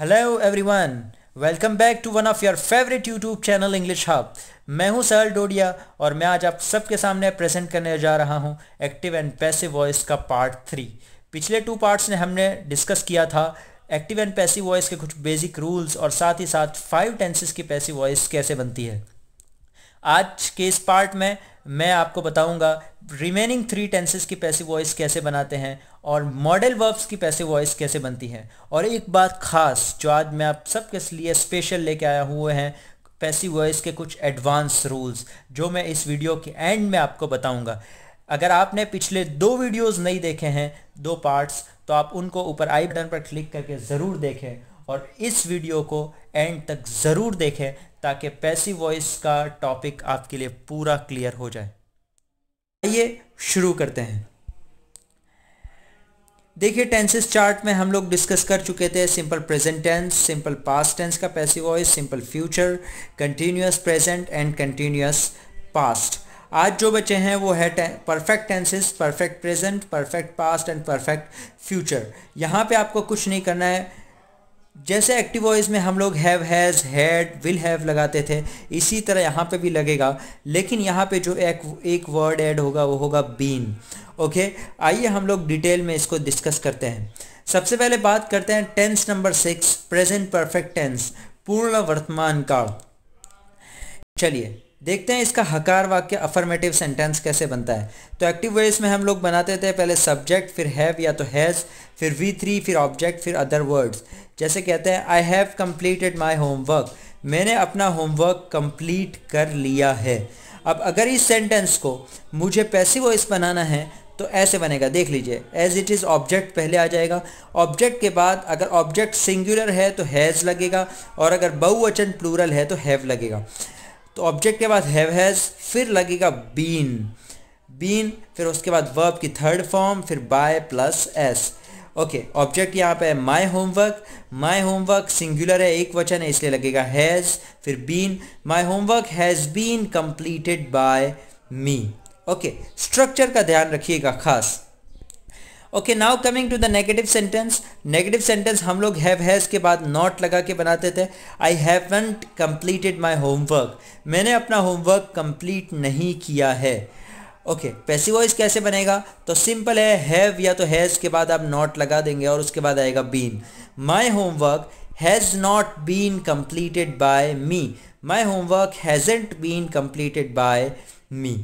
Hello everyone welcome back to one of your favourite YouTube channel English Hub मैं हूं सहल डोडिया और मैं आज आप सबके सामने प्रेजेंट करने जा रहा हूं एक्टिव एंड पैसिव वॉइस का पार्ट थ्री पिछले टू पार्ट्स ने हमने डिस्कस किया था एक्टिव एंड पैसिव वॉइस के कुछ बेसिक रूल्स और साथ ही साथ फाइव टेंसेस की पैसिव वॉइस कैसे बनती है आज के इस पार्ट में मैं आपको बताऊंगा रिमेनिंग थ्री टेंसेस की पैसिव वॉइस कैसे बनाते हैं और मॉडल वर्ब्स की पैसिव वॉइस कैसे बनती हैं और एक बात खास जो आज मैं आप सबके लिए स्पेशल लेके आया हुए हैं पैसिव वॉइस के कुछ एडवांस रूल्स जो मैं इस वीडियो के एंड में आपको बताऊंगा अगर आपने पिछले दो वीडियोस नहीं देखे हैं दो पार्ट्स तो आप उनको ऊपर आई बटन पर क्लिक करके ज़रूर देखें और इस वीडियो को एंड तक ज़रूर देखें ताकि पैसिव वॉइस का टॉपिक आपके लिए पूरा क्लियर हो जाए आइए शुरू करते हैं देखिए टेंसेस चार्ट में हम लोग डिस्कस कर चुके थे simple present tense simple past tense का passive voice simple future continuous present and continuous past आज जो बचे हैं वो है perfect tenses perfect present perfect past and perfect future यहाँ पे आपको कुछ नहीं करना है जैसे एक्टिव वॉइस में हम लोग have has had will have लगाते थे इसी तरह यहाँ पे भी लगेगा लेकिन यहाँ पे जो एक एक वर्ड ऐड होगा वो होगा बीन ओके आइए हम लोग डिटेल में इसको डिस्कस करते हैं सबसे पहले बात करते हैं tense number six present perfect tense पूर्ण वर्तमान काल चलिए देखते हैं इसका हकार वाक्य अफर्मेटिव सेंटेंस कैसे बनता है तो एक्टिव वर्ड्स में हम लोग बनाते थे पहले सब्जेक्ट फिर हैव या तो हैज़ फिर वी थ्री फिर ऑब्जेक्ट फिर अदर वर्ड्स जैसे कहते हैं I have completed my homework मैंने अपना होमवर्क कम्प्लीट कर लिया है अब अगर इस सेंटेंस को मुझे पैसिव वॉइस बनाना है तो ऐसे बनेगा देख लीजिए एज इट इज़ ऑब्जेक्ट पहले आ जाएगा ऑब्जेक्ट के बाद अगर ऑब्जेक्ट सिंगुलर है तो हैज़ लगेगा और अगर बहुवचन प्लूरल है तो हैव लगेगा तो ऑब्जेक्ट के बाद हैव हैज़ फिर लगेगा बीन बीन फिर उसके बाद वर्ब की थर्ड फॉर्म फिर by plus S okay object यहाँ पे है my homework my homework singular है एक वचन है इसलिए लगेगा हैज़ फिर been my homework has been completed by me okay structure का ध्यान रखिएगा खास okay now coming to the negative sentence negative sentence हम लोग हैव हैज़ के बाद नॉट लगा के बनाते थे I haven't completed my homework मैंने अपना होमवर्क कंप्लीट नहीं किया है ओके पैसिव वॉइस कैसे बनेगा तो सिंपल है हैव या तो हैज़ के बाद आप नॉट लगा देंगे और उसके बाद आएगा been my homework has not been completed by me my homework hasn't been completed by me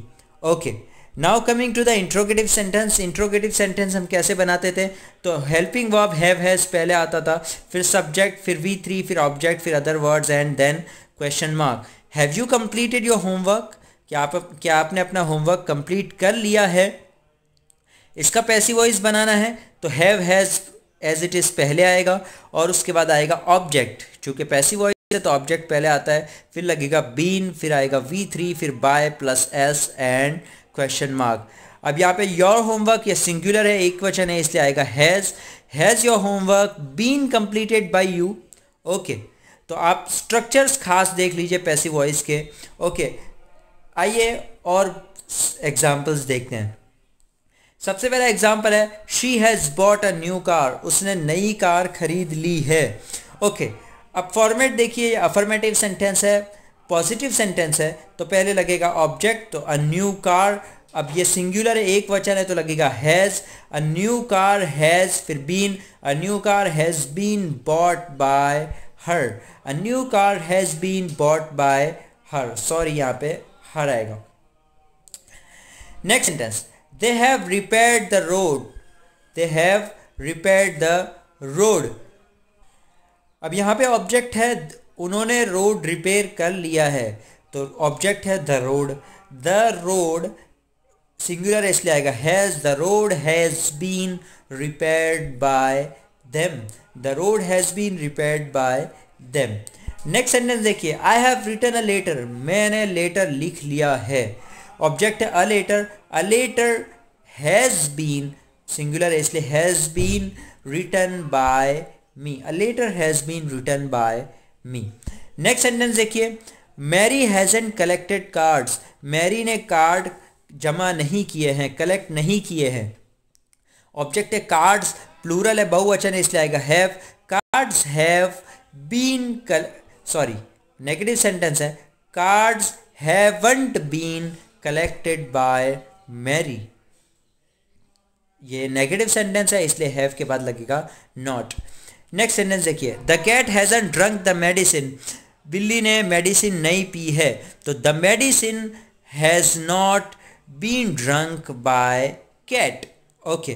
okay now coming to the interrogative sentence interrogative sentence हम कैसे बनाते थे तो हेल्पिंग वर्ब हैव हैज़ पहले आता था फिर सब्जेक्ट फिर वी थ्री फिर ऑब्जेक्ट फिर other words and then question mark have you completed your homework क्या आप क्या आपने अपना होमवर्क कंप्लीट कर लिया है इसका पैसिव वॉइस बनाना है तो have has as it is पहले आएगा और उसके बाद आएगा ऑब्जेक्ट चूँकि पैसिव वॉइस है तो ऑब्जेक्ट पहले आता है फिर लगेगा बीन फिर आएगा वी थ्री फिर by plus S and question mark अब यहाँ पे योर होमवर्क ये सिंगुलर है एक क्वेश्चन है इसलिए आएगा has has your homework been completed by you okay तो आप स्ट्रक्चर्स खास देख लीजिए पैसिव वॉइस के ओके okay. आइए और एग्जाम्पल्स देखते हैं सबसे पहला एग्जाम्पल है she has bought a new car उसने नई कार खरीद ली है ओके okay. अब फॉर्मेट देखिए अफर्मेटिव सेंटेंस है पॉजिटिव सेंटेंस है तो पहले लगेगा ऑब्जेक्ट तो अ न्यू कार अब ये सिंगुलर एक वचन है तो लगेगा has a new car has फिर been a new car has been bought by her a new car has been bought by her sorry यहाँ पे हर आएगा next sentence they have repaired the road they have repaired the road अब यहाँ पे object है उन्होंने road repair कर लिया है तो ऑब्जेक्ट है the road the road singular इसलिए आएगा has the road has been repaired by them the road has been repaired by them next sentence देखिए I have written a letter मैंने लेटर लिख लिया है ऑब्जेक्ट है a letter a letter has been singular इसलिए has been written by me a letter has been written by me next sentence देखिए Mary hasn't collected cards Mary ने card जमा नहीं किए हैं कलेक्ट नहीं किए हैं ऑब्जेक्ट है कार्ड्स प्लूरल है बहुवचन है इसलिए आएगा हैव कार्ड्स हैव बीन कल सॉरी नेगेटिव सेंटेंस है cards haven't been collected by Mary ये नेगेटिव सेंटेंस है इसलिए हैव के बाद लगेगा नॉट नेक्स्ट सेंटेंस देखिए the cat hasn't drunk the medicine बिल्ली ने मेडिसिन नहीं पी है तो the medicine has not been drunk by cat okay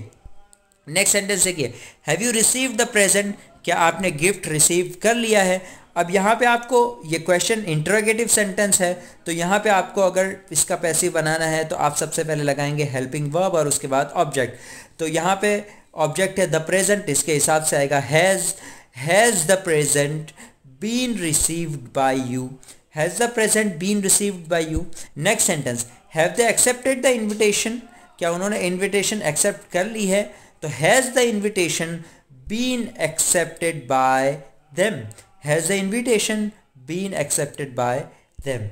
next sentence देखिए have you receive the present क्या आपने गिफ्ट रिसीव कर लिया है अब यहाँ पे आपको ये क्वेश्चन इंटरोगेटिव सेंटेंस है तो यहाँ पे आपको अगर इसका पैसिव बनाना है तो आप सबसे पहले लगाएंगे हेल्पिंग वर्ब और उसके बाद ऑब्जेक्ट तो यहाँ पे ऑब्जेक्ट है द प्रेजेंट इसके हिसाब से आएगा has has the present been received by you has the present been received by you next sentence have they accepted the invitation क्या उन्होंने इन्विटेशन एक्सेप्ट कर ली है तो हैज़ द इन्विटेशन बीन एक्सेप्टेड बाय देम हैज़ द इन्विटेशन बीन एक्सेप्टेड बाय देम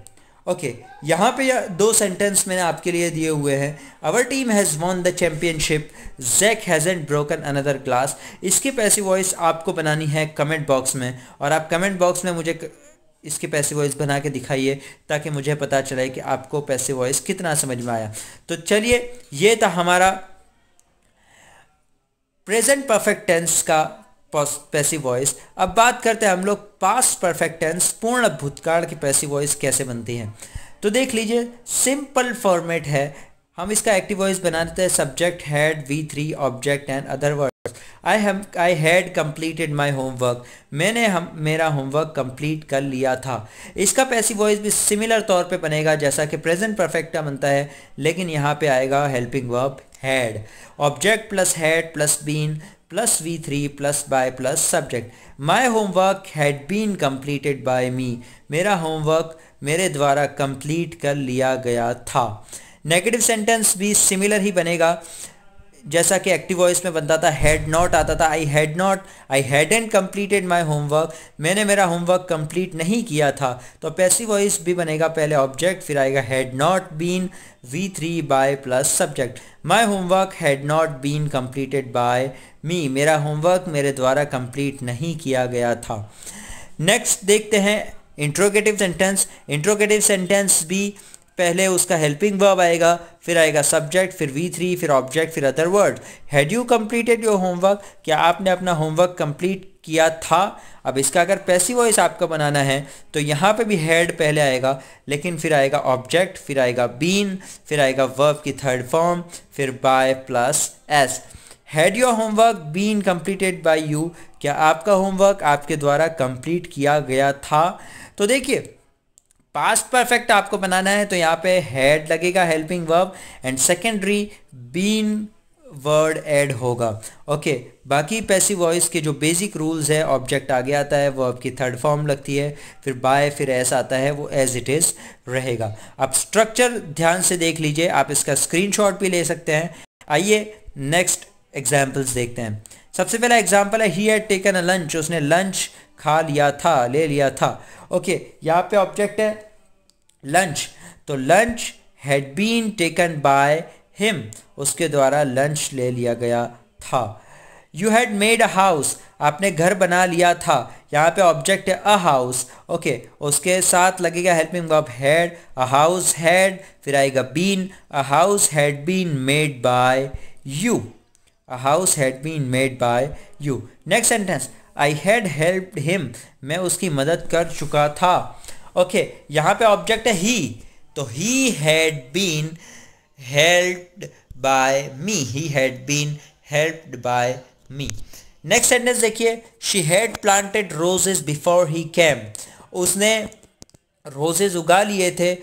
ओके okay, यहाँ पे दो सेंटेंस मैंने आपके लिए दिए हुए हैं our team has won the championship Jack hasn't broken another class इसकी पैसी वॉइस आपको बनानी है कमेंट बॉक्स में और आप कमेंट बॉक्स में मुझे इसकी पैसे वॉइस बना के दिखाइए ताकि मुझे पता चले कि आपको पैसे वॉइस कितना समझ में आया तो चलिए ये था हमारा प्रेजेंट परफेक्ट टेंस का पैसिव वॉइस अब बात करते हैं हम लोग पास्ट परफेक्ट टेंस पूर्ण भूतकाल की पैसिव वॉइस कैसे बनती है तो देख लीजिए सिंपल फॉर्मेट है हम इसका एक्टिव वॉइस बना देते हैं subject had V three object and other word I हम I had completed my homework मैंने हम मेरा होमवर्क कंप्लीट कर लिया था इसका पैसिव वॉइस भी सिमिलर तौर पे बनेगा जैसा कि प्रेजेंट का बनता है लेकिन यहाँ पे आएगा helping verb had object plus had plus been plus V3 plus by plus subject. My homework had been completed by me. मेरा homework मेरे द्वारा complete कर लिया गया था नेगेटिव सेंटेंस भी सिमिलर ही बनेगा जैसा कि एक्टिव वॉइस में बनता था हैड नॉट आता था I had not I had and completed my homework मैंने मेरा होमवर्क कम्प्लीट नहीं किया था तो पैसिव वॉइस भी बनेगा पहले ऑब्जेक्ट फिर आएगा had not been V three by plus subject my homework had not been completed by me मेरा होमवर्क मेरे द्वारा कम्प्लीट नहीं किया गया था नेक्स्ट देखते हैं इंट्रोगेटिव सेंटेंस इंट्रोगेटिव सेंटेंस भी पहले उसका हेल्पिंग वर्ब आएगा फिर आएगा सब्जेक्ट फिर वी थ्री फिर ऑब्जेक्ट फिर other word had you completed your homework क्या आपने अपना होमवर्क कंप्लीट किया था अब इसका अगर पैसिव वॉइस आपका बनाना है तो यहाँ पे भी हेड पहले आएगा लेकिन फिर आएगा ऑब्जेक्ट फिर आएगा बीन फिर आएगा वर्ब की थर्ड फॉर्म फिर by plus S had your homework been completed by you क्या आपका होमवर्क आपके द्वारा कंप्लीट किया गया था तो देखिए पास्ट परफेक्ट आपको बनाना है तो यहाँ पे हेड लगेगा helping verb and secondary been word add होगा ओके okay, बाकी पैसिव वॉइस के जो बेसिक रूल्स है ऑब्जेक्ट आगे आता है वो आपकी थर्ड फॉर्म लगती है फिर बाय फिर ऐसा आता है वो एज इट इज़ रहेगा अब स्ट्रक्चर ध्यान से देख लीजिए आप इसका स्क्रीनशॉट भी ले सकते हैं आइए नेक्स्ट एग्जाम्पल्स देखते हैं सबसे पहला एग्जाम्पल है he had taken a lunch उसने लंच खा लिया था ले लिया था ओके यहाँ पे ऑब्जेक्ट है लंच तो lunch had been taken by him उसके द्वारा लंच ले लिया गया था you had made a house आपने घर बना लिया था यहाँ पे ऑब्जेक्ट है अ हाउस ओके उसके साथ लगेगा helping verb had a house had फिर आएगा been a house had been made by you a house had been made by you next sentence I had help him मैं उसकी मदद कर चुका था ओके okay, यहाँ पे ऑब्जेक्ट है ही तो he had been helped by me he had been helped by me next sentence देखिए she had planted roses before he came उसने रोजेज उगा लिए थे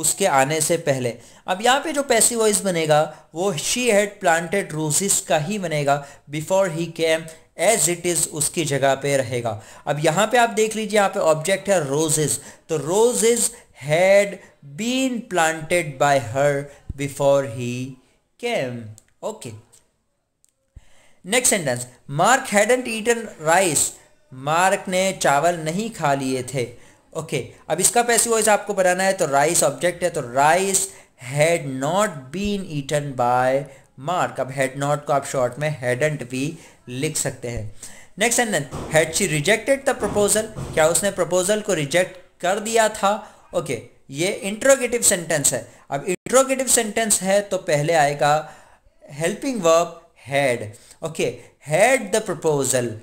उसके आने से पहले अब यहाँ पे जो पैसिव वॉइस बनेगा वो शी हैड प्लांटेड रोजेस का ही बनेगा before he came as it is उसकी जगह पे रहेगा अब यहाँ पे आप देख लीजिए यहाँ पे ऑब्जेक्ट है रोजेज तो roses had been planted by her before he came okay next sentence Mark hadn't eaten rice Mark ने चावल नहीं खा लिए थे ओके okay, अब इसका पैसे वॉइस आपको बनाना है तो राइस ऑब्जेक्ट है तो rice had not been eaten by Mark अब हेड नॉट को आप शॉर्ट में एंड भी लिख सकते हैं next and had she rejected the proposal क्या उसने प्रपोजल को रिजेक्ट कर दिया था ओके okay, ये इंट्रोगेटिव सेंटेंस है अब इंट्रोगेटिव सेंटेंस है तो पहले आएगा helping verb had okay had the proposal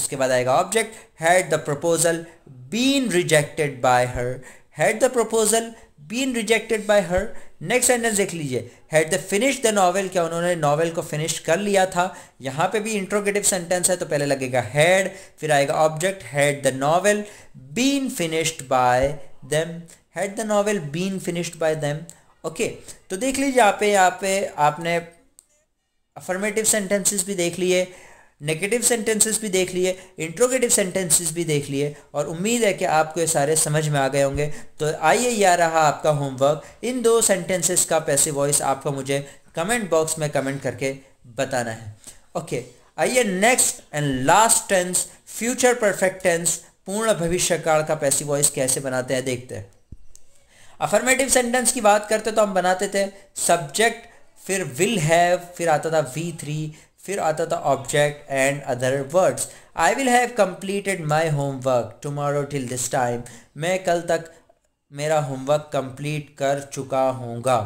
उसके बाद आएगा object had the proposal been rejected by her had the proposal been rejected by her next sentence देख लीजिए had the finish the novel क्या उन्होंने नॉवल को फिनिश कर लिया था यहाँ पे भी इंट्रोगेटिव सेंटेंस है तो पहले लगेगा हैड फिर आएगा object had the novel been finished by them had the novel been finished by them okay तो देख लीजिए यहाँ पे यहाँ पे आपने अफर्मेटिव सेंटेंसेस भी देख लिए नेगेटिव सेंटेंसेस भी देख लिए इंट्रोगेटिव सेंटेंसेस भी देख लिए और उम्मीद है कि आपको ये सारे समझ में आ गए होंगे तो आइए यह रहा आपका होमवर्क इन दो सेंटेंसेस का पैसे वॉइस आपको मुझे कमेंट बॉक्स में कमेंट करके बताना है ओके आइए next and last tense future perfect tense पूर्ण भविष्य काल का पैसे वॉइस कैसे बनाते हैं देखते हैं अफर्मेटिव सेंटेंस की बात करते तो हम बनाते थे सब्जेक्ट फिर विल हैव फिर आता था वी थ्री फिर आता था object and other words I will have completed my homework tomorrow till this time मैं कल तक मेरा होमवर्क कंप्लीट कर चुका हूँगा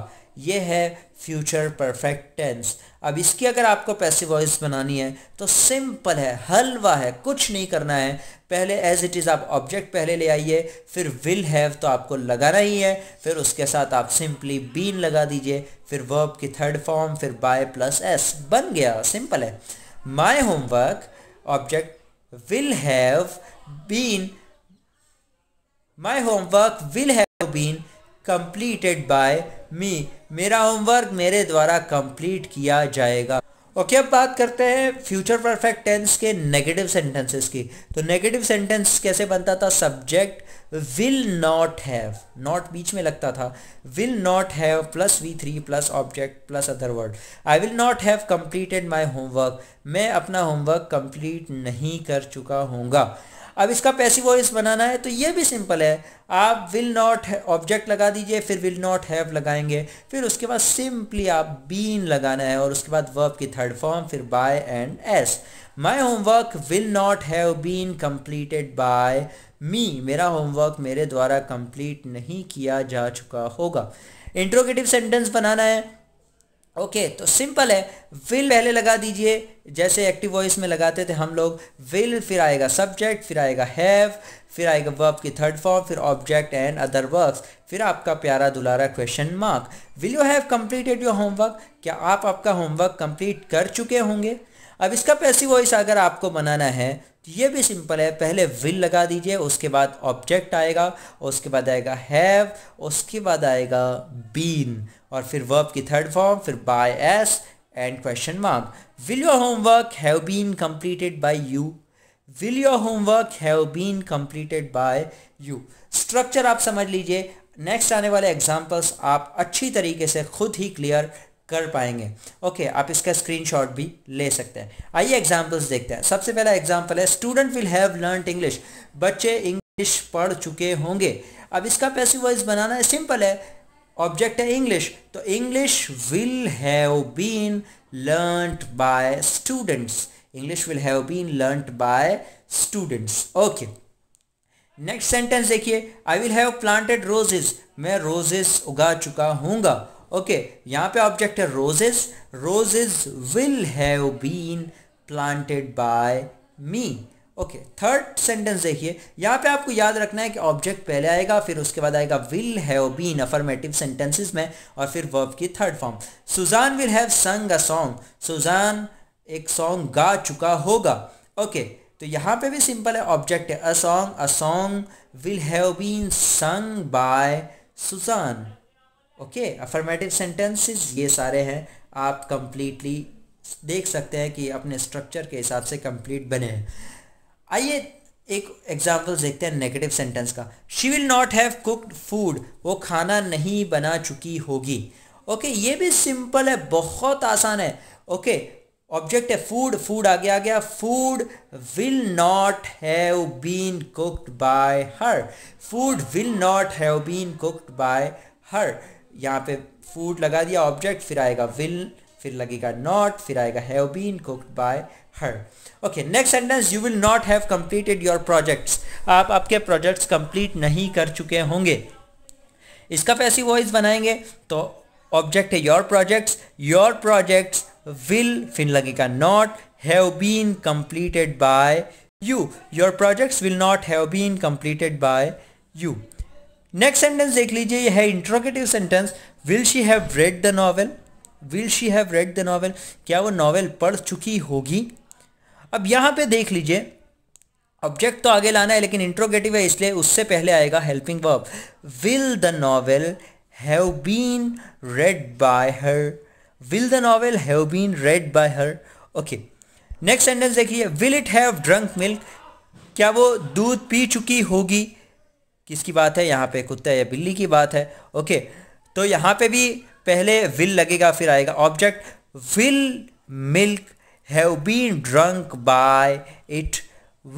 ये है फ्यूचर परफेक्ट टेंस अब इसकी अगर आपको पैसिव वॉइस बनानी है तो सिंपल है हलवा है कुछ नहीं करना है पहले एज इट इज़ आप ऑब्जेक्ट पहले ले आइए फिर विल हैव तो आपको लगाना ही है फिर उसके साथ आप सिंपली बीन लगा दीजिए फिर वर्ब की थर्ड फॉर्म फिर बाय प्लस एस बन गया सिंपल है my homework object will have been my homework will have been completed by me मेरा होमवर्क मेरे द्वारा कंप्लीट किया जाएगा ओके okay, अब बात करते हैं फ्यूचर परफेक्ट टेंस के नेगेटिव सेंटेंसेस की तो नेगेटिव सेंटेंस कैसे बनता था subject will not have not बीच में लगता था will not have plus V three plus object plus other word I will not have completed my homework मैं अपना होमवर्क कंप्लीट नहीं कर चुका हूँगा अब इसका पैसिव वॉइस बनाना है तो ये भी सिंपल है आप विल नॉट ऑब्जेक्ट लगा दीजिए फिर विल नॉट हैव लगाएंगे फिर उसके बाद सिंपली आप बीन लगाना है और उसके बाद वर्ब की थर्ड फॉर्म फिर by and S my homework will not have been completed by me मेरा होमवर्क मेरे द्वारा कंप्लीट नहीं किया जा चुका होगा इंट्रोगेटिव सेंटेंस बनाना है ओके okay, तो सिंपल है विल पहले लगा दीजिए जैसे एक्टिव वॉइस में लगाते थे हम लोग विल फिर आएगा सब्जेक्ट फिर आएगा हैव फिर आएगा वर्ब की थर्ड फॉर्म फिर ऑब्जेक्ट एंड अदर वर्ब्स फिर आपका प्यारा दुलारा question mark will you have completed your homework क्या आप आपका होमवर्क कंप्लीट कर चुके होंगे अब इसका पैसिव वॉइस अगर आपको बनाना है तो ये भी सिंपल है पहले विल लगा दीजिए उसके बाद ऑब्जेक्ट आएगा उसके बाद आएगा हैव उसके बाद आएगा बीन और फिर वर्ब की थर्ड फॉर्म फिर by S and question mark will your homework have been completed by you will your homework have been completed by you structure आप समझ लीजिए नेक्स्ट आने वाले एग्जाम्पल्स आप अच्छी तरीके से खुद ही क्लियर कर पाएंगे ओके okay, आप इसका स्क्रीनशॉट भी ले सकते हैं आइए एग्जाम्पल्स देखते हैं सबसे पहला एग्जाम्पल है student will have learn English बच्चे इंग्लिश पढ़ चुके होंगे अब इसका पैसिव वॉइस बनाना सिंपल है ऑब्जेक्ट है इंग्लिश तो English will have been learn by students English will have been learn by students okay next sentence देखिए I will have planted roses मैं रोजेस उगा चुका हूँगा ओके okay, यहाँ पे ऑब्जेक्ट है roses roses will have been planted by me okay third sentence देखिए यहाँ पे आपको याद रखना है कि ऑब्जेक्ट पहले आएगा फिर उसके बाद आएगा will have been affirmative sentences में और फिर वर्ब की third form Susan will have sung a song Sujan एक सॉन्ग गा चुका होगा ओके okay, तो यहाँ पे भी सिंपल है ऑब्जेक्ट है a song a song will have been sung by Susan okay affirmative sentences ये सारे हैं आप कंप्लीटली देख सकते हैं कि अपने स्ट्रक्चर के हिसाब से कंप्लीट बने हैं आइए एक एग्जाम्पल देखते हैं नेगेटिव सेंटेंस का she will not have cooked food वो खाना नहीं बना चुकी होगी ओके ये भी सिंपल है बहुत आसान है ओके ऑब्जेक्ट है फूड फूड आगे आ गया food will not have been cooked by her food will not have been cooked by her यहाँ पे फूड लगा दिया ऑब्जेक्ट फिर आएगा विल फिर लगेगा नॉट फिर आएगा have been cooked by her okay next sentence you will not have completed your projects आप आपके प्रोजेक्ट्स कंप्लीट नहीं कर चुके होंगे इसका पैसिव वॉइस बनाएंगे तो ऑब्जेक्ट है your projects your projects will फिर लगेगा not have been completed by you your projects will not have been completed by you next sentence देख लीजिए यह है interrogative sentence will she have read the novel will she have read the novel क्या वो novel पढ़ चुकी होगी अब यहाँ पे देख लीजिए ऑब्जेक्ट तो आगे लाना है लेकिन इंट्रोगेटिव है इसलिए उससे पहले आएगा helping verb will the novel have been read by her will the novel have been read by her okay next sentence देखिए will it have drunk milk क्या वो दूध पी चुकी होगी किसकी बात है यहाँ पे कुत्ता या बिल्ली की बात है ओके okay. तो यहाँ पे भी पहले विल लगेगा फिर आएगा object will milk have been drunk by it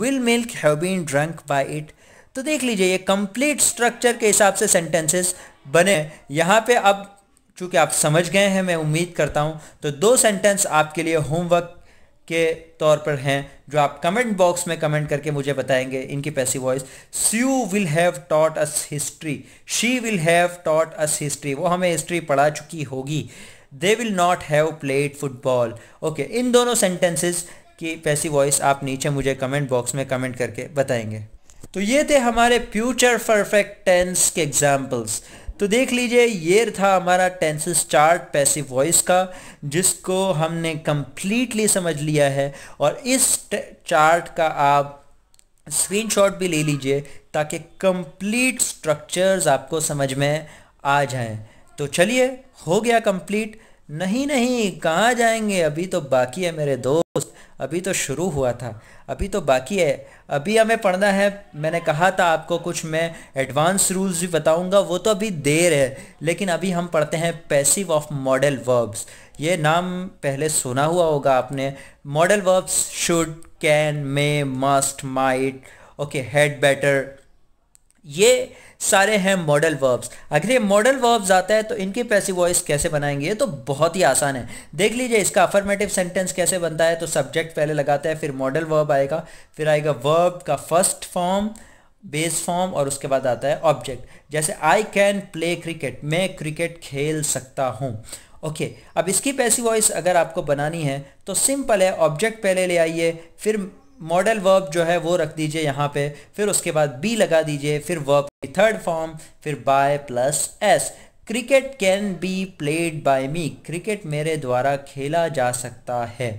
will milk have been drunk by it तो देख लीजिए ये कंप्लीट स्ट्रक्चर के हिसाब से सेंटेंसेस बने यहाँ पे अब चूंकि आप समझ गए हैं मैं उम्मीद करता हूँ तो दो सेंटेंस आपके लिए होमवर्क के तौर पर हैं जो आप कमेंट बॉक्स में कमेंट करके मुझे बताएंगे इनकी passive voice Sue will have taught us history she will have taught us history वो हमें हिस्ट्री पढ़ा चुकी होगी they will not have played football okay इन दोनों सेंटेंसेस की पैसी वॉइस आप नीचे मुझे कमेंट बॉक्स में कमेंट करके बताएंगे तो ये थे हमारे फ्यूचर परफेक्ट टेंस के एग्जाम्पल्स तो देख लीजिए ये था हमारा टेंसिस चार्ट पैसिव वॉइस का जिसको हमने कम्प्लीटली समझ लिया है और इस चार्ट का आप स्क्रीनशॉट भी ले लीजिए ताकि कंप्लीट स्ट्रक्चर्स आपको समझ में आ जाएं तो चलिए हो गया कंप्लीट नहीं नहीं कहाँ जाएंगे अभी तो बाकी है मेरे दोस्त अभी तो शुरू हुआ था अभी तो बाकी है अभी हमें पढ़ना है मैंने कहा था आपको कुछ मैं एडवांस रूल्स भी बताऊंगा वो तो अभी देर है लेकिन अभी हम पढ़ते हैं पैसिव ऑफ मॉडल वर्ब्स ये नाम पहले सुना हुआ होगा आपने modal verbs should can may must might okay had better ये सारे हैं मॉडल वर्ब्स अगर ये मॉडल वर्ब्स आता है तो इनकी पैसिव वॉइस कैसे बनाएंगे ये तो बहुत ही आसान है देख लीजिए इसका अफर्मेटिव सेंटेंस कैसे बनता है तो सब्जेक्ट पहले लगाता है फिर मॉडल वर्ब आएगा फिर आएगा वर्ब का फर्स्ट फॉर्म बेस फॉर्म और उसके बाद आता है ऑब्जेक्ट जैसे आई कैन प्ले क्रिकेट मैं क्रिकेट खेल सकता हूँ ओके okay, अब इसकी पैसिव वॉइस अगर आपको बनानी है तो सिंपल है ऑब्जेक्ट पहले ले आइए फिर मॉडल वर्ब जो है वो रख दीजिए यहाँ पे फिर उसके बाद बी लगा दीजिए फिर वर्ब की थर्ड फॉर्म फिर by plus S cricket can be played by me cricket मेरे द्वारा खेला जा सकता है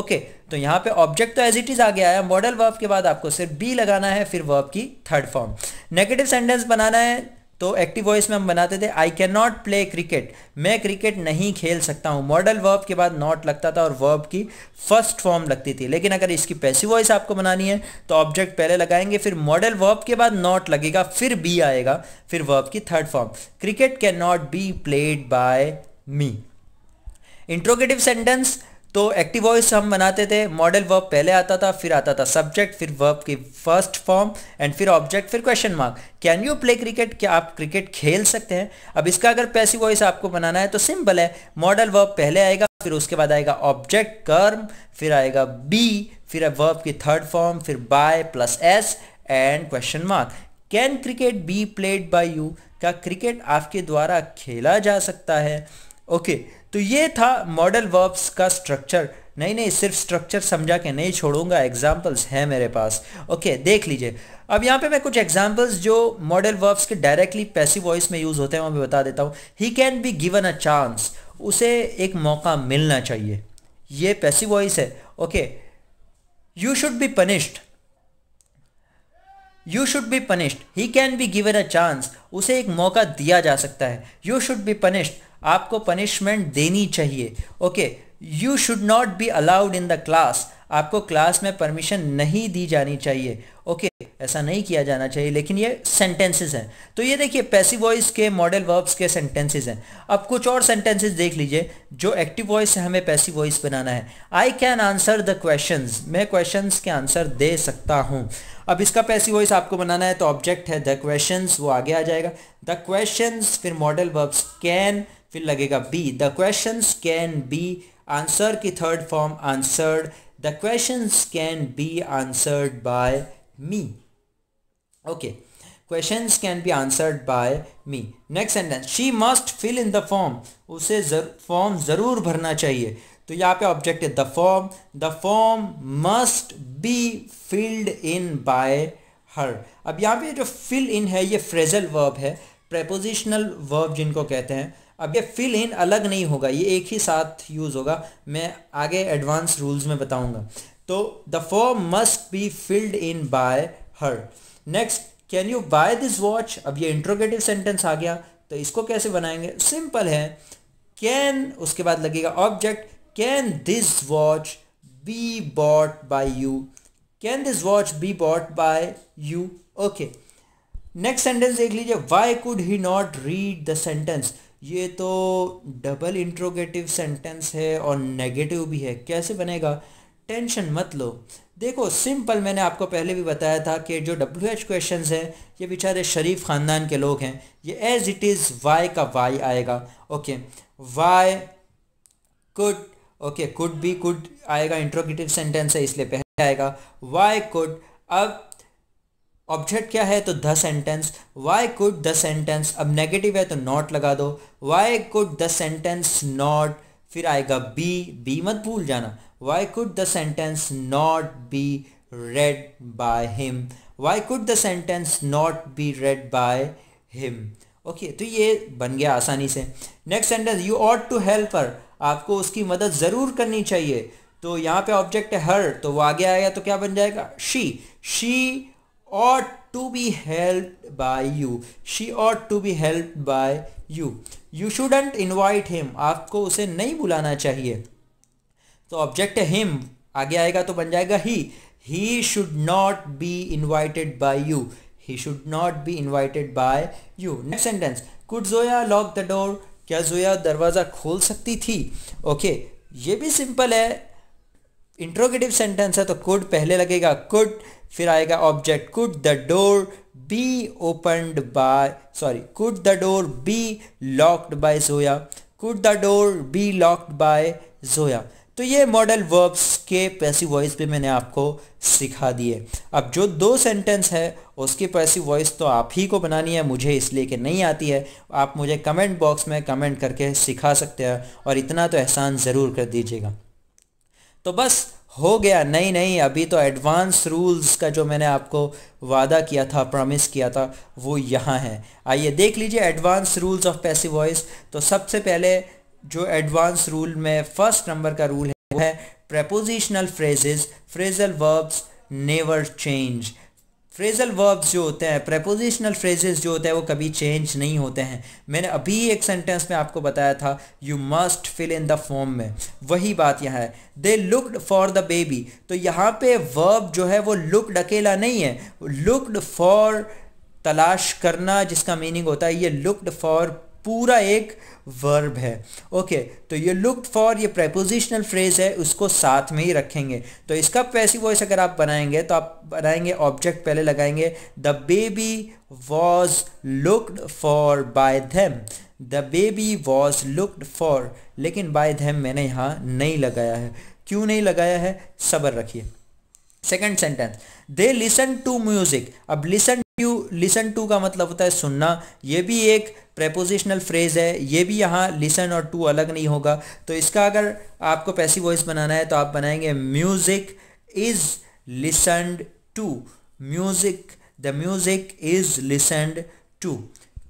ओके तो यहाँ पे ऑब्जेक्ट तो एज इट इज़ आ गया है मॉडल वर्ब के बाद आपको सिर्फ बी लगाना है फिर वर्ब की थर्ड फॉर्म नेगेटिव सेंटेंस बनाना है तो एक्टिव वॉइस में हम बनाते थे I can not play cricket मैं क्रिकेट नहीं खेल सकता हूँ मॉडल वर्ब के बाद नॉट लगता था और वर्ब की फर्स्ट फॉर्म लगती थी लेकिन अगर इसकी पैसिव वॉइस आपको बनानी है तो ऑब्जेक्ट पहले लगाएंगे फिर मॉडल वर्ब के बाद नॉट लगेगा फिर बी आएगा फिर वर्ब की third form cricket can not be played by me interrogative sentence तो एक्टिव वॉइस हम बनाते थे मॉडल वर्ब पहले आता था फिर आता था सब्जेक्ट फिर वर्ब की फर्स्ट फॉर्म एंड फिर ऑब्जेक्ट फिर question mark can you play cricket क्या आप क्रिकेट खेल सकते हैं अब इसका अगर पैसिव वॉइस आपको बनाना है तो सिंपल है मॉडल वर्ब पहले आएगा फिर उसके बाद आएगा ऑब्जेक्ट कर्म फिर आएगा बी फिर वर्ब की थर्ड फॉर्म फिर by plus S and question mark can cricket be played by you क्या क्रिकेट आपके द्वारा खेला जा सकता है ओके तो ये था मॉडल वर्ब्स का स्ट्रक्चर नहीं नहीं सिर्फ स्ट्रक्चर समझा के नहीं छोड़ूंगा एग्जाम्पल्स हैं मेरे पास ओके देख लीजिए अब यहाँ पे मैं कुछ एग्जाम्पल्स जो मॉडल वर्ब्स के डायरेक्टली पैसिव वॉइस में यूज़ होते हैं वो मैं बता देता हूँ he can be given a chance उसे एक मौका मिलना चाहिए ये पैसिव वॉइस है okay you should be punished you should be punished he can be given a chance उसे एक मौका दिया जा सकता है यू शुड बी पनिश्ड आपको पनिशमेंट देनी चाहिए okay you should not be allowed in the class आपको क्लास में परमिशन नहीं दी जानी चाहिए ओके okay, ऐसा नहीं किया जाना चाहिए लेकिन ये सेंटेंसेस हैं तो ये देखिए पैसिव वॉइस के मॉडल वर्ब्स के सेंटेंसेस हैं अब कुछ और सेंटेंसेस देख लीजिए जो एक्टिव वॉइस है हमें पैसिव वॉइस बनाना है I can answer the question मैं क्वेश्चन के आंसर दे सकता हूँ अब इसका पैसिव वॉइस आपको बनाना है तो ऑब्जेक्ट है द क्वेश्चन वो आगे आ जाएगा द क्वेश्चन फिर मॉडल वर्ब्स कैन फिर लगेगा be the question can be answer की third form answered the question can be answered by me okay question can be answered by me next sentence she must fill in the form उसे जर, ज़रूर भरना चाहिए तो यहाँ पे object है the form the form must be filled in by her अब यहाँ पे जो फिल इन है ये फ्रेजल वर्ब है प्रेपोजिशनल वर्ब जिनको कहते हैं अब ये फिल इन अलग नहीं होगा ये एक ही साथ यूज़ होगा मैं आगे एडवांस रूल्स में बताऊंगा तो the form must be filled in by her next can you buy this watch अब ये इंट्रोगेटिव सेंटेंस आ गया तो इसको कैसे बनाएंगे सिंपल है कैन उसके बाद लगेगा object can this watch be bought by you can this watch be bought by you okay next sentence देख लीजिए why could he not read the sentence ये तो डबल इंट्रोगेटिव सेंटेंस है और नेगेटिव भी है कैसे बनेगा टेंशन मत लो देखो सिंपल मैंने आपको पहले भी बताया था कि जो डब्ल्यू एच क्वेश्चन हैं ये बेचारे शरीफ ख़ानदान के लोग हैं ये एज इट इज़ वाई का वाई आएगा okay why could okay could भी कुड आएगा इंट्रोगेटिव सेंटेंस है इसलिए पहले आएगा वाई कुड अब ऑब्जेक्ट क्या है तो the sentence why could the sentence अब नेगेटिव है तो नॉट लगा दो why could the sentence not फिर आएगा बी बी मत भूल जाना why could the sentence not be read by him why could the sentence not be read by him okay तो ये बन गया आसानी से next sentence you ought to help her आपको उसकी मदद ज़रूर करनी चाहिए तो यहाँ पे ऑब्जेक्ट है हर तो वो आगे आएगा तो क्या बन जाएगा she she ought to be helped by you she ought to be helped by you you shouldn't invite him आपको उसे नहीं बुलाना चाहिए तो ऑब्जेक्ट हिम आगे आएगा तो बन जाएगा he he should not be invited by you he should not be invited by you next sentence could Zoya lock the door क्या जोया दरवाज़ा खोल सकती थी ओके okay, ये भी सिंपल है इंट्रोगेटिव सेंटेंस है तो कुड पहले लगेगा कुड फिर आएगा object could the door be opened by sorry could the door be locked by Zoya could the door be locked by Zoya तो ये मॉडल वर्ब्स के पैसिव वॉइस भी मैंने आपको सिखा दिए अब जो दो सेंटेंस है उसकी पैसिव वॉइस तो आप ही को बनानी है मुझे इसलिए कि नहीं आती है आप मुझे कमेंट बॉक्स में कमेंट करके सिखा सकते हैं और इतना तो एहसान ज़रूर कर दीजिएगा तो बस हो गया नहीं नहीं अभी तो एडवांस रूल्स का जो मैंने आपको वादा किया था प्रॉमिस किया था वो यहाँ है आइए देख लीजिए advance rules of passive voice तो सबसे पहले जो एडवांस रूल में फर्स्ट नंबर का रूल है वो है prepositional phrases phrasal verbs never change phrasal verbs जो होते हैं प्रपोजिशनल फ्रेजेस जो होते हैं वो कभी चेंज नहीं होते हैं मैंने अभी एक सेंटेंस में आपको बताया था you must fill in the form में वही बात यहाँ है they looked for the baby तो यहाँ पे वर्ब जो है वो लुकड अकेला नहीं है लुकड फॉर तलाश करना जिसका मीनिंग होता है ये लुकड फॉर पूरा एक वर्ब है ओके तो ये लुक फॉर ये प्रेपोजिशनल फ्रेज है उसको साथ में ही रखेंगे तो इसका पैसिव वॉइस अगर आप बनाएंगे तो आप बनाएंगे ऑब्जेक्ट पहले लगाएंगे the baby was looked for by them the baby was looked for लेकिन बाय धैम मैंने यहाँ नहीं लगाया है क्यों नहीं लगाया है सबर रखिए second sentence they listen to music अब लिसन टू लिसन टू का मतलब होता है सुनना ये भी एक प्रेपोजिशनल फ्रेज है ये भी यहाँ लिसन और टू अलग नहीं होगा तो इसका अगर आपको पैसी वॉइस बनाना है तो आप बनाएंगे music is listen to music the music is listen to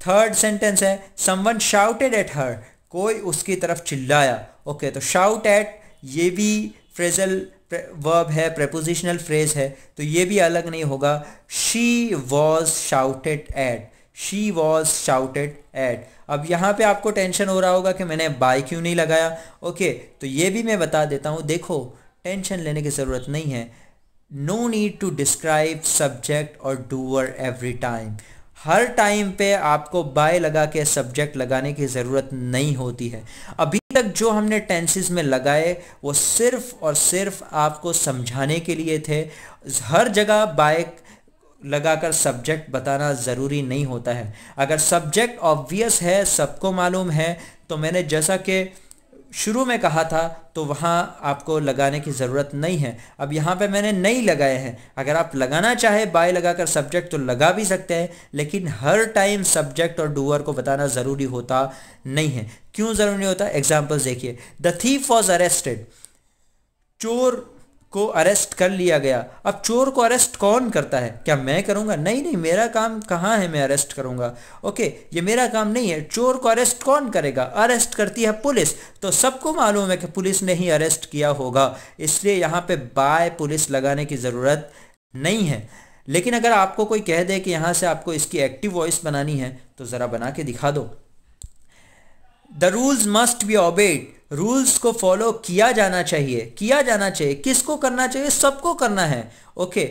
third sentence है समवन शाउटेड एट हर कोई उसकी तरफ चिल्लाया ओके okay, तो शाउट एट ये भी फ्रेजल वर्ब है प्रपोजिशनल फ्रेज है तो ये भी अलग नहीं होगा she was shouted at she was shouted at अब यहाँ पे आपको टेंशन हो रहा होगा कि मैंने बाई क्यों नहीं लगाया ओके तो ये भी मैं बता देता हूँ देखो टेंशन लेने की ज़रूरत नहीं है no need to describe subject और डूअर एवरी टाइम हर टाइम पे आपको बाय लगा के सब्जेक्ट लगाने की ज़रूरत नहीं होती है अभी तक जो हमने टेंसेस में लगाए वो सिर्फ और सिर्फ आपको समझाने के लिए थे हर जगह बाय लगाकर सब्जेक्ट बताना ज़रूरी नहीं होता है अगर सब्जेक्ट ऑब्वियस है सबको मालूम है तो मैंने जैसा कि शुरू में कहा था तो वहाँ आपको लगाने की ज़रूरत नहीं है अब यहाँ पे मैंने नहीं लगाए हैं अगर आप लगाना चाहे बाय लगाकर सब्जेक्ट तो लगा भी सकते हैं लेकिन हर टाइम सब्जेक्ट और डूअर को बताना ज़रूरी होता नहीं है क्यों ज़रूरी होता एग्जाम्पल्स देखिए द थीफ वॉज अरेस्टेड चोर को अरेस्ट कर लिया गया अब चोर को अरेस्ट कौन करता है क्या मैं करूँगा नहीं नहीं मेरा काम कहाँ है मैं अरेस्ट करूंगा ओके ये मेरा काम नहीं है चोर को अरेस्ट कौन करेगा अरेस्ट करती है पुलिस तो सबको मालूम है कि पुलिस ने ही अरेस्ट किया होगा इसलिए यहाँ पे बाय पुलिस लगाने की ज़रूरत नहीं है लेकिन अगर आपको कोई कह दे कि यहाँ से आपको इसकी एक्टिव वॉइस बनानी है तो ज़रा बना के दिखा दो the rules must be obeyed rules को फॉलो किया जाना चाहिए किया जाना चाहिए किसको करना चाहिए सबको करना है ओके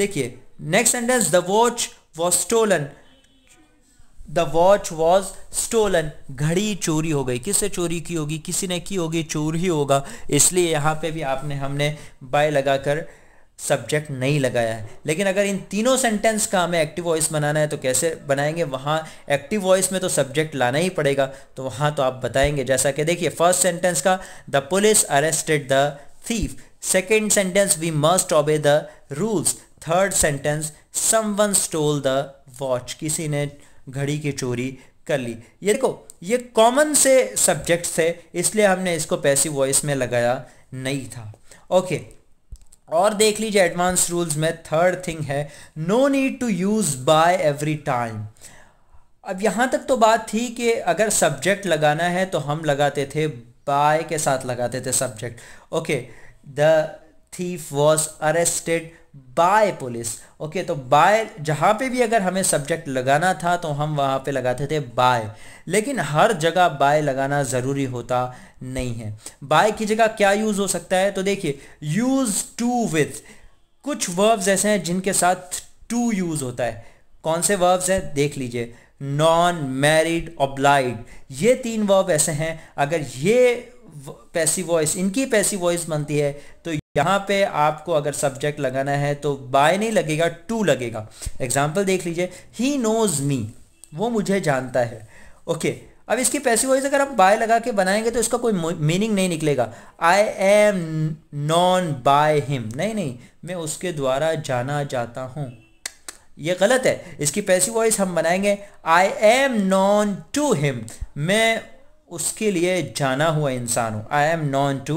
देखिए next sentence the watch was stolen the watch was stolen घड़ी चोरी हो गई किससे चोरी की होगी किसी ने की होगी चोरी होगा इसलिए यहाँ पे भी आपने हमने बाय लगाकर सब्जेक्ट नहीं लगाया है लेकिन अगर इन तीनों सेंटेंस का हमें एक्टिव वॉइस बनाना है तो कैसे बनाएंगे वहाँ एक्टिव वॉइस में तो सब्जेक्ट लाना ही पड़ेगा तो वहाँ तो आप बताएंगे जैसा कि देखिए फर्स्ट सेंटेंस का the police arrested the thief second sentence we must obey the rules third sentence someone stole the watch किसी ने घड़ी की चोरी कर ली ये देखो ये कॉमन से सब्जेक्ट्स थे इसलिए हमने इसको पैसिव वॉइस में लगाया नहीं था ओके okay, और देख लीजिए एडवांस रूल्स में थर्ड थिंग है no need to use by every time अब यहाँ तक तो बात थी कि अगर सब्जेक्ट लगाना है तो हम लगाते थे बाय के साथ लगाते थे subject okay the thief was arrested by police okay तो बाय जहाँ पे भी अगर हमें सब्जेक्ट लगाना था तो हम वहाँ पे लगाते थे बाय लेकिन हर जगह बाय लगाना ज़रूरी होता नहीं है बाय की जगह क्या यूज़ हो सकता है तो देखिए यूज़ टू विथ कुछ वर्ब्स ऐसे हैं जिनके साथ टू यूज़ होता है कौन से वर्ब्स हैं देख लीजिए नॉन मैरिड ऑब्लाइड ये तीन वर्ब ऐसे हैं अगर ये पैसी वॉइस इनकी पैसी वॉइस बनती है तो यहाँ पे आपको अगर सब्जेक्ट लगाना है तो बाय नहीं लगेगा टू लगेगा एग्जाम्पल देख लीजिए ही नोज मी वो मुझे जानता है ओके अब इसकी पैसे वॉइस अगर आप बाय लगा के बनाएंगे तो इसका कोई मीनिंग नहीं निकलेगा I am known by him नहीं नहीं मैं उसके द्वारा जाना जाता हूँ ये गलत है इसकी पैसे वॉइस हम बनाएंगे I am known to him मैं उसके लिए जाना हुआ इंसान हूँ I am known to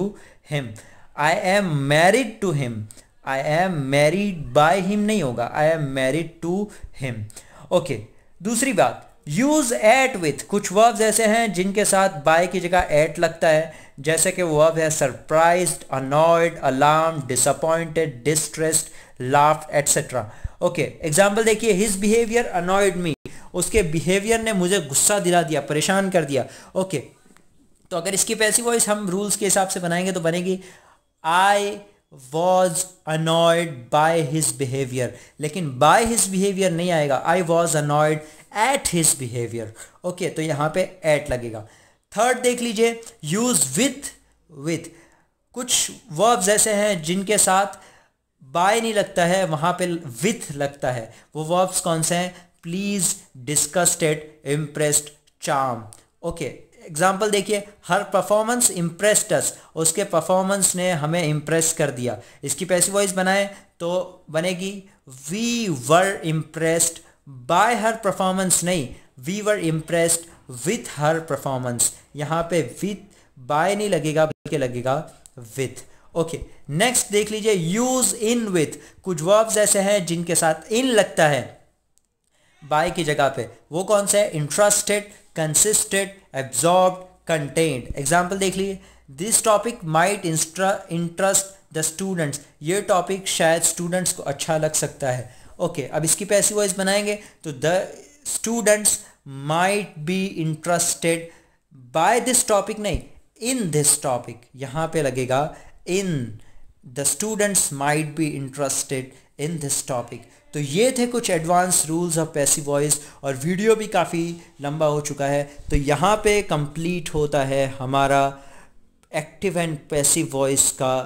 him I am married to him I am married by him नहीं होगा I am married to him okay दूसरी बात यूज एट विथ कुछ वर्ब्स ऐसे हैं जिनके साथ बाय की जगह एट लगता है जैसे कि वर्ब है surprise annoyed alarm disappointed distressed laugh etcetera okay example देखिए हिज बिहेवियर अनॉयड मी उसके बिहेवियर ने मुझे गुस्सा दिला दिया परेशान कर दिया ओके okay. तो अगर इसकी पैसी वॉइस हम रूल्स के हिसाब से बनाएंगे तो बनेगी I was annoyed by his behaviour लेकिन बाय हिज बिहेवियर नहीं आएगा I was annoyed at his behaviour okay तो यहाँ पे एट लगेगा थर्ड देख लीजिए यूज विथ विथ कुछ वर्ब्स ऐसे हैं जिनके साथ बाय नहीं लगता है वहाँ पे विथ लगता है वो वर्ब्स कौन से हैं please disgusted impressed charm okay example देखिए हर परफॉर्मेंस इम्प्रेस्ड अस उसके परफॉर्मेंस ने हमें इम्प्रेस कर दिया इसकी पैसे वॉइस बनाए तो बनेगी we were impressed by her performance नहीं we were impressed with her performance यहाँ पे विथ बाय नहीं लगेगा बल्कि लगेगा विथ ओके नेक्स्ट देख लीजिए यूज इन विथ कुछ वर्ब्स ऐसे हैं जिनके साथ इन लगता है बाय की जगह पे वो कौन से है interested consisted absorb content example देख लीजिए this topic might interest the students ये टॉपिक शायद स्टूडेंट्स को अच्छा लग सकता है ओके okay, अब इसकी पैसिव वॉइस बनाएंगे तो the students might be interested by this topic नहीं इन दिस टॉपिक यहाँ पे लगेगा in the students might be interested in this topic तो ये थे कुछ advance rules of passive voice और वीडियो भी काफ़ी लंबा हो चुका है तो यहाँ पे कंप्लीट होता है हमारा एक्टिव एंड पैसिव वॉइस का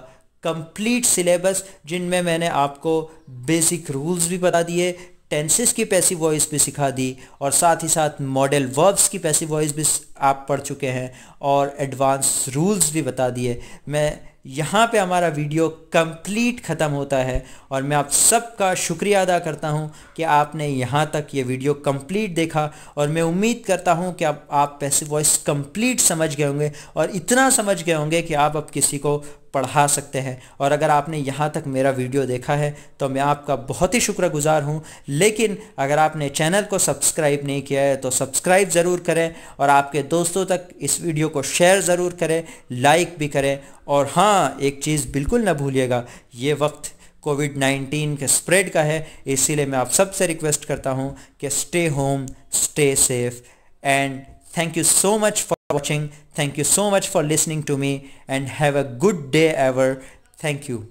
कंप्लीट सिलेबस जिनमें मैंने आपको बेसिक रूल्स भी बता दिए टेंसेस की पैसिव वॉइस भी सिखा दी और साथ ही साथ मॉडल वर्ब्स की पैसिव वॉइस भी आप पढ़ चुके हैं और एडवांस रूल्स भी बता दिए मैं यहाँ पे हमारा वीडियो कंप्लीट ख़त्म होता है और मैं आप सबका शुक्रिया अदा करता हूँ कि आपने यहाँ तक ये वीडियो कंप्लीट देखा और मैं उम्मीद करता हूँ कि आप आप पैसे वॉइस कंप्लीट समझ गए होंगे और इतना समझ गए होंगे कि आप अब किसी को पढ़ा सकते हैं और अगर आपने यहाँ तक मेरा वीडियो देखा है तो मैं आपका बहुत ही शुक्रगुजार हूँ लेकिन अगर आपने चैनल को सब्सक्राइब नहीं किया है तो सब्सक्राइब ज़रूर करें और आपके दोस्तों तक इस वीडियो को शेयर ज़रूर करें लाइक भी करें और हाँ एक चीज़ बिल्कुल ना भूलिएगा ये वक्त कोविड 19 के स्प्रेड का है इसीलिए मैं आप सबसे रिक्वेस्ट करता हूँ कि stay home stay safe and thank you so much for watching thank you so much for listening to me and have a good day ever thank you